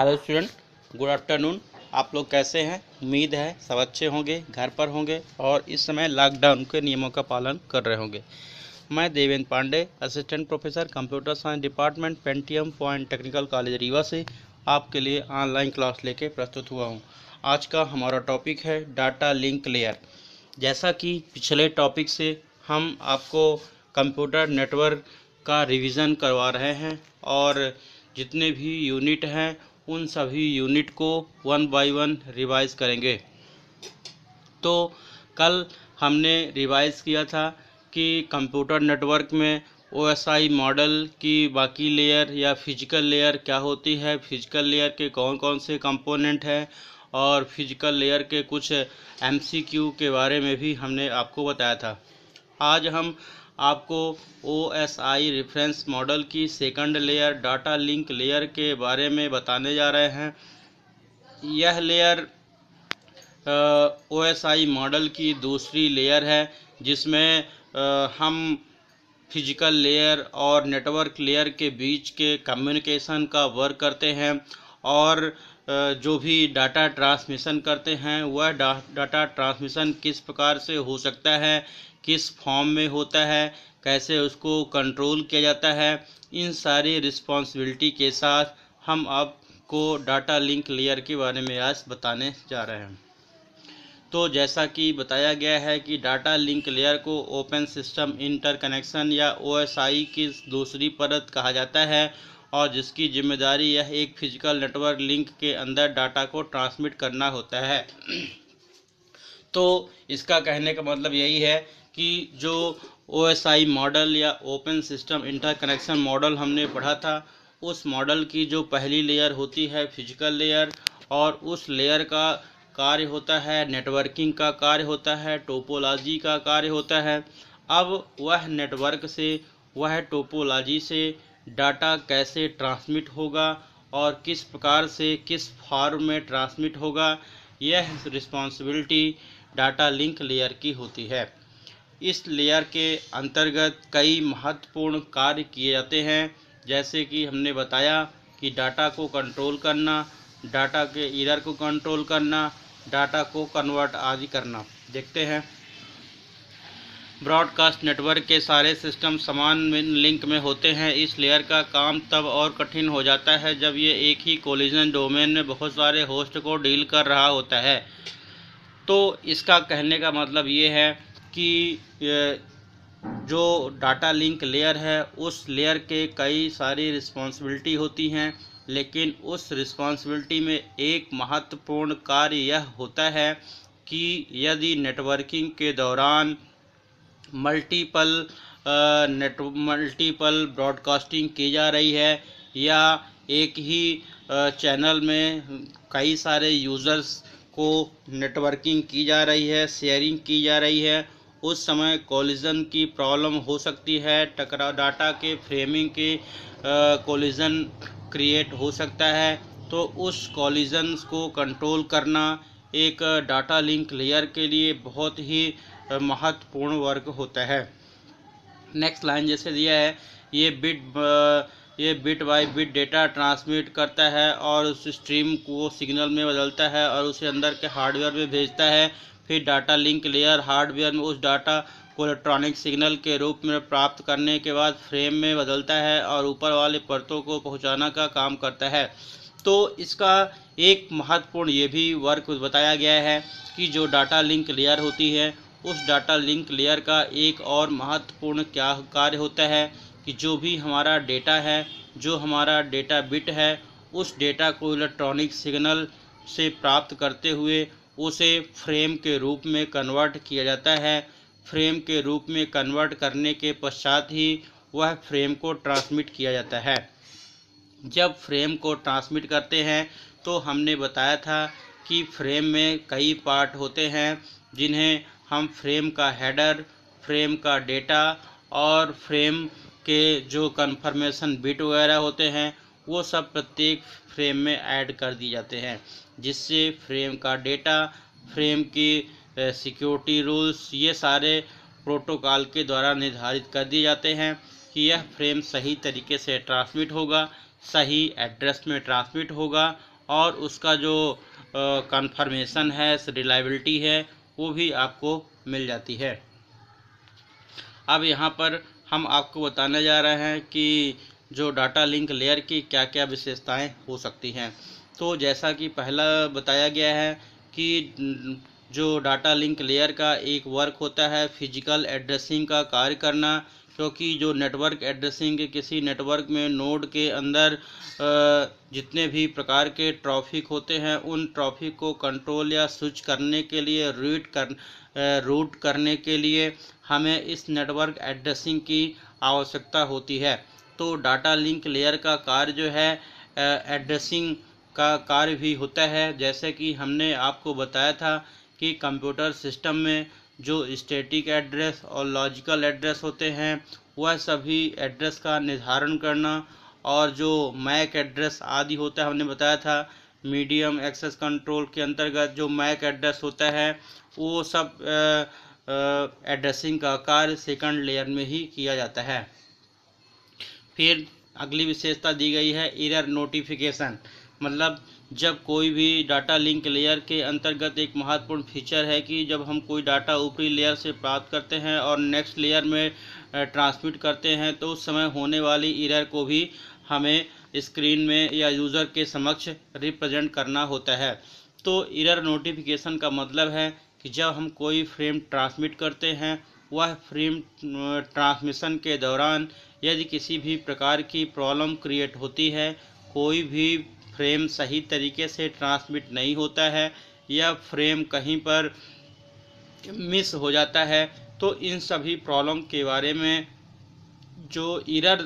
hello student good afternoon आप लोग कैसे हैं उम्मीद है सब अच्छे होंगे घर पर होंगे और इस समय लॉकडाउन के नियमों का पालन कर रहे होंगे मैं Devendra Pandey assistant professor computer science department Pentium point technical college Rewa से आपके लिए ऑनलाइन क्लास लेके प्रस्तुत हुआ हूँ आज का हमारा टॉपिक है डाटा लिंक लेयर जैसा कि पिछले टॉपिक से हम आपको कंप्यूटर नेटवर्क का रिविज़न करवा रहे हैं और जितने भी यूनिट हैं उन सभी यूनिट को वन बाय वन रिवाइज करेंगे तो कल हमने रिवाइज किया था कि कंप्यूटर नेटवर्क में ओ मॉडल की बाकी लेयर या फिजिकल लेयर क्या होती है फिजिकल लेयर के कौन कौन से कंपोनेंट हैं और फिजिकल लेयर के कुछ एमसीक्यू के बारे में भी हमने आपको बताया था आज हम आपको O S I reference model की second layer data link layer के बारे में बताने जा रहे हैं यह layer O S I model की दूसरी लेयर है जिसमें आ, uh, हम फिजिकल लेयर और नेटवर्क लेयर के बीच के कम्युनिकेशन का वर्क करते हैं और जो भी डाटा ट्रांसमिशन करते हैं वह डा, डाटा ट्रांसमिशन किस प्रकार से हो सकता है किस फॉर्म में होता है कैसे उसको कंट्रोल किया जाता है इन सारी रिस्पॉन्सिबिलिटी के साथ हम आपको डाटा लिंक लेयर के बारे में आज बताने जा रहे हैं तो जैसा कि बताया गया है कि डाटा लिंक लेयर को ओपन सिस्टम इंटरकनेक्शन या ओ की दूसरी परत कहा जाता है और जिसकी जिम्मेदारी यह एक फिजिकल नेटवर्क लिंक के अंदर डाटा को ट्रांसमिट करना होता है तो इसका कहने का मतलब यही है कि जो ओ मॉडल या ओपन सिस्टम इंटरकनेक्शन मॉडल हमने पढ़ा था उस मॉडल की जो पहली लेयर होती है फिजिकल लेयर और उस लेयर का कार्य होता है नेटवर्किंग का कार्य होता है टोपोलॉजी का कार्य होता है अब वह नेटवर्क से वह टोपोलॉजी से डाटा कैसे ट्रांसमिट होगा और किस प्रकार से किस फॉर्म में ट्रांसमिट होगा यह रिस्पॉन्सिबिलिटी डाटा लिंक लेयर की होती है इस लेयर के अंतर्गत कई महत्वपूर्ण कार्य किए जाते हैं जैसे कि हमने बताया कि डाटा को कंट्रोल करना डाटा के इधर को कंट्रोल करना डाटा को कन्वर्ट आदि करना देखते हैं ब्रॉडकास्ट नेटवर्क के सारे सिस्टम समान लिंक में होते हैं इस लेयर का काम तब और कठिन हो जाता है जब ये एक ही कोलिजन डोमेन में बहुत सारे होस्ट को डील कर रहा होता है तो इसका कहने का मतलब ये है कि जो डाटा लिंक लेयर है उस लेयर के कई सारी रिस्पॉन्सिबिलिटी होती हैं लेकिन उस रिस्पॉन्सिबिलिटी में एक महत्वपूर्ण कार्य यह होता है कि यदि नेटवर्किंग के दौरान मल्टीपल नेट मल्टीपल ब्रॉडकास्टिंग की जा रही है या एक ही चैनल में कई सारे यूज़र्स को नेटवर्किंग की जा रही है शेयरिंग की जा रही है उस समय कोलिजन की प्रॉब्लम हो सकती है टकराव डाटा के फ्रेमिंग के कोलिजन क्रिएट हो सकता है तो उस कोलिजन को कंट्रोल करना एक डाटा लिंक लेयर के लिए बहुत ही महत्वपूर्ण वर्ग होता है नेक्स्ट लाइन जैसे दिया है ये बिट ये bit by bit data transmit करता है और उस स्ट्रीम को सिग्नल में बदलता है और उसे अंदर के हार्डवेयर में भेजता है फिर डाटा लिंक लेयर हार्डवेयर में उस डाटा को इलेक्ट्रॉनिक सिग्नल के रूप में प्राप्त करने के बाद फ्रेम में बदलता है और ऊपर वाले परतों को पहुँचाना का काम करता है तो इसका एक महत्वपूर्ण ये भी वर्क बताया गया है कि जो डाटा लिंक लेयर होती है उस डाटा लिंक लेयर का एक और महत्वपूर्ण क्या कार्य होता है कि जो भी हमारा डेटा है जो हमारा डेटा बिट है उस डेटा को इलेक्ट्रॉनिक सिग्नल से प्राप्त करते हुए उसे फ्रेम के रूप में कन्वर्ट किया जाता है फ्रेम के रूप में कन्वर्ट करने के पश्चात ही वह फ्रेम को ट्रांसमिट किया जाता है जब फ्रेम को ट्रांसमिट करते हैं तो हमने बताया था कि फ्रेम में कई पार्ट होते हैं जिन्हें हम फ्रेम का हेडर फ्रेम का डेटा और फ्रेम के जो कन्फर्मेशन बिट वगैरह होते हैं वो सब प्रत्येक फ्रेम में ऐड कर दिए जाते हैं जिससे फ्रेम का डेटा फ्रेम की सिक्योरिटी रूल्स ये सारे प्रोटोकॉल के द्वारा निर्धारित कर दिए जाते हैं कि यह फ्रेम सही तरीके से ट्रांसमिट होगा सही एड्रेस में ट्रांसमिट होगा और उसका जो कन्फर्मेशन है रिलायबिलिटी है वो भी आपको मिल जाती है अब यहाँ पर हम आपको बताने जा रहे हैं कि जो डाटा लिंक लेयर की क्या क्या विशेषताएं हो सकती हैं तो जैसा कि पहला बताया गया है कि जो डाटा लिंक लेयर का एक वर्क होता है फिजिकल एड्रेसिंग का कार्य करना क्योंकि जो नेटवर्क एड्रेसिंग के किसी नेटवर्क में नोड के अंदर जितने भी प्रकार के ट्रॉफिक होते हैं उन ट्रॉफिक को कंट्रोल या स्विच करने के लिए रूट कर रूट करने के लिए हमें इस नेटवर्क एड्रेसिंग की आवश्यकता होती है तो डाटा लिंक लेयर का कार्य जो है एड्रेसिंग का कार्य भी होता है जैसे कि हमने आपको बताया था कि कंप्यूटर सिस्टम में जो स्टैटिक एड्रेस और लॉजिकल एड्रेस होते हैं वह सभी एड्रेस का निर्धारण करना और जो मैक एड्रेस आदि होता है हमने बताया था मीडियम एक्सेस कंट्रोल के अंतर्गत जो मैक एड्रेस होता है वो सब एड्रेसिंग का कार्य सेकंड लेयर में ही किया जाता है फिर अगली विशेषता दी गई है इरर नोटिफिकेशन मतलब जब कोई भी डाटा लिंक लेयर के अंतर्गत एक महत्वपूर्ण फीचर है कि जब हम कोई डाटा ऊपरी लेयर से प्राप्त करते हैं और नेक्स्ट लेयर में ट्रांसमिट करते हैं तो उस समय होने वाली एरर को भी हमें स्क्रीन में या यूज़र के समक्ष रिप्रेजेंट करना होता है तो एरर नोटिफिकेशन का मतलब है कि जब हम कोई फ्रेम ट्रांसमिट करते हैं वह फ्रेम ट्रांसमिशन के दौरान यदि किसी भी प्रकार की प्रॉब्लम क्रिएट होती है कोई भी फ्रेम सही तरीके से ट्रांसमिट नहीं होता है या फ्रेम कहीं पर मिस हो जाता है तो इन सभी प्रॉब्लम के बारे में जो इरर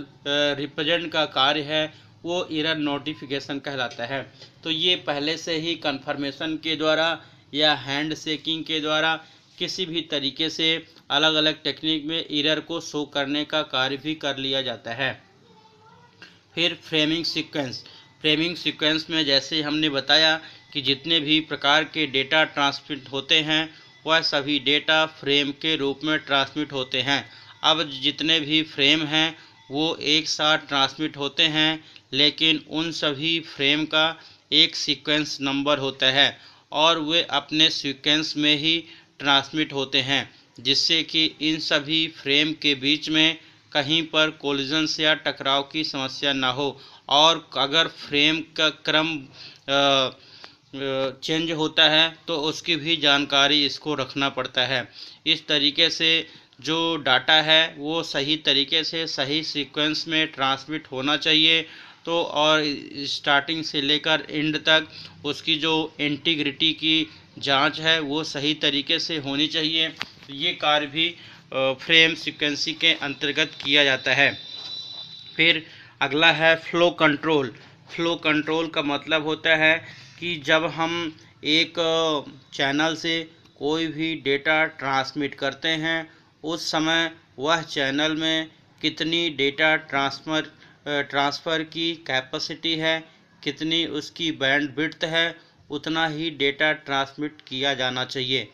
रिप्रेजेंट का कार्य है वो इरर नोटिफिकेशन कहलाता है तो ये पहले से ही कंफर्मेशन के द्वारा या हैंड शेकिंग के द्वारा किसी भी तरीके से अलग अलग टेक्निक में इरर को शो करने का कार्य भी कर लिया जाता है फिर फ्रेमिंग सीक्वेंस फ्रेमिंग सीक्वेंस में जैसे हमने बताया कि जितने भी प्रकार के डेटा ट्रांसमिट होते हैं वह सभी डेटा फ्रेम के रूप में ट्रांसमिट होते हैं अब जितने भी फ्रेम हैं वो एक साथ ट्रांसमिट होते हैं लेकिन उन सभी फ्रेम का एक सीक्वेंस नंबर होता है और वे अपने सीक्वेंस में ही ट्रांसमिट होते हैं जिससे कि इन सभी फ्रेम के बीच में कहीं पर कोलिजन्स या टकराव की समस्या ना हो और अगर फ्रेम का क्रम चेंज होता है तो उसकी भी जानकारी इसको रखना पड़ता है इस तरीके से जो डाटा है वो सही तरीके से सही सीक्वेंस में ट्रांसमिट होना चाहिए तो और स्टार्टिंग से लेकर एंड तक उसकी जो इंटीग्रिटी की जांच है वो सही तरीके से होनी चाहिए ये कार्य भी फ्रेम सिक्वेंसी के अंतर्गत किया जाता है फिर अगला है फ्लो कंट्रोल फ्लो कंट्रोल का मतलब होता है कि जब हम एक चैनल से कोई भी डेटा ट्रांसमिट करते हैं उस समय वह चैनल में कितनी डेटा ट्रांसफर ट्रांसफ़र की कैपेसिटी है कितनी उसकी बैंड बैंडविड्थ है उतना ही डेटा ट्रांसमिट किया जाना चाहिए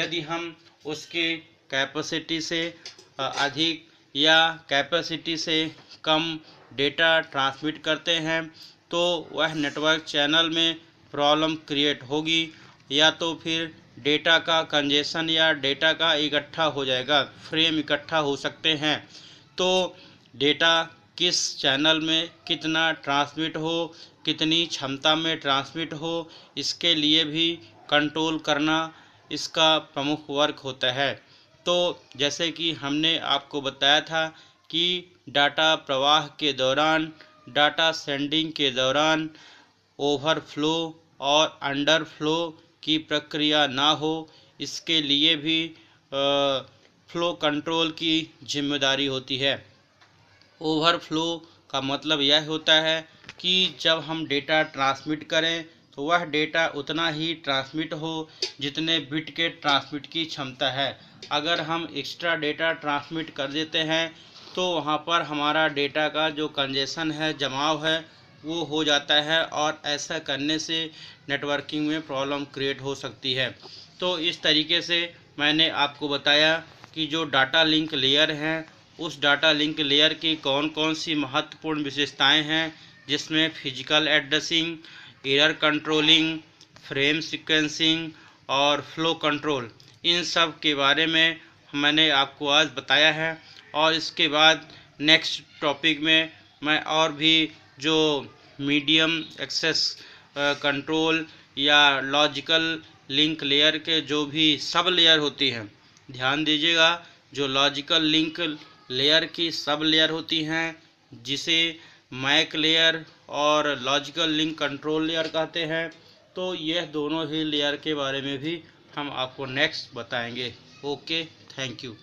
यदि हम उसके कैपेसिटी से अधिक या कैपेसिटी से कम डेटा ट्रांसमिट करते हैं तो वह नेटवर्क चैनल में प्रॉब्लम क्रिएट होगी या तो फिर डेटा का कंजेशन या डेटा का इकट्ठा हो जाएगा फ्रेम इकट्ठा हो सकते हैं तो डेटा किस चैनल में कितना ट्रांसमिट हो कितनी क्षमता में ट्रांसमिट हो इसके लिए भी कंट्रोल करना इसका प्रमुख वर्क होता है तो जैसे कि हमने आपको बताया था कि डाटा प्रवाह के दौरान डाटा सेंडिंग के दौरान ओवरफ्लो और अंडरफ्लो की प्रक्रिया ना हो इसके लिए भी आ, फ्लो कंट्रोल की जिम्मेदारी होती है ओवरफ्लो का मतलब यह होता है कि जब हम डेटा ट्रांसमिट करें तो वह डेटा उतना ही ट्रांसमिट हो जितने बिट के ट्रांसमिट की क्षमता है अगर हम एक्स्ट्रा डेटा ट्रांसमिट कर देते हैं तो वहाँ पर हमारा डेटा का जो कंजेशन है जमाव है वो हो जाता है और ऐसा करने से नेटवर्किंग में प्रॉब्लम क्रिएट हो सकती है तो इस तरीके से मैंने आपको बताया कि जो डाटा लिंक लेयर हैं उस डाटा लिंक लेयर की कौन कौन सी महत्वपूर्ण विशेषताएं हैं जिसमें physical addressing error controlling frame sequencing और फ्लो कंट्रोल इन सब के बारे में मैंने आपको आज बताया है और इसके बाद नेक्स्ट टॉपिक में मैं और भी जो मीडियम एक्सेस कंट्रोल या लॉजिकल लिंक लेयर के जो भी सब लेयर होती हैं ध्यान दीजिएगा जो लॉजिकल लिंक लेयर की सब लेयर होती हैं जिसे मैक लेयर और लॉजिकल लिंक कंट्रोल लेयर कहते हैं तो यह दोनों ही लेयर के बारे में भी हम आपको नेक्स्ट बताएंगे ओके थैंक यू